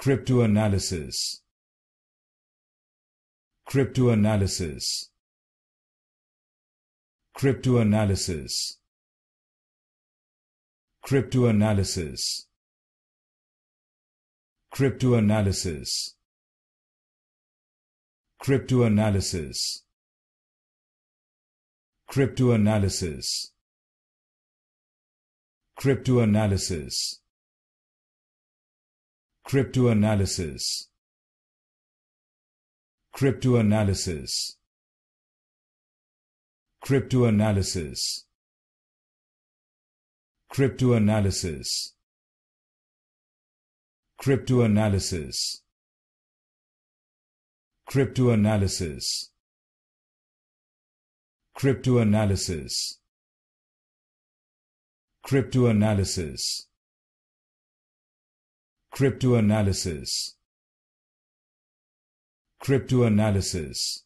Cryptoanalysis Cryptoanalysis Cryptoanalysis Cryptoanalysis Cryptoanalysis Cryptoanalysis Cryptoanalysis Cryptoanalysis Cryptoanalysis Cryptoanalysis Cryptoanalysis Cryptoanalysis Cryptoanalysis Cryptoanalysis Cryptoanalysis Cryptoanalysis Cryptoanalysis Cryptoanalysis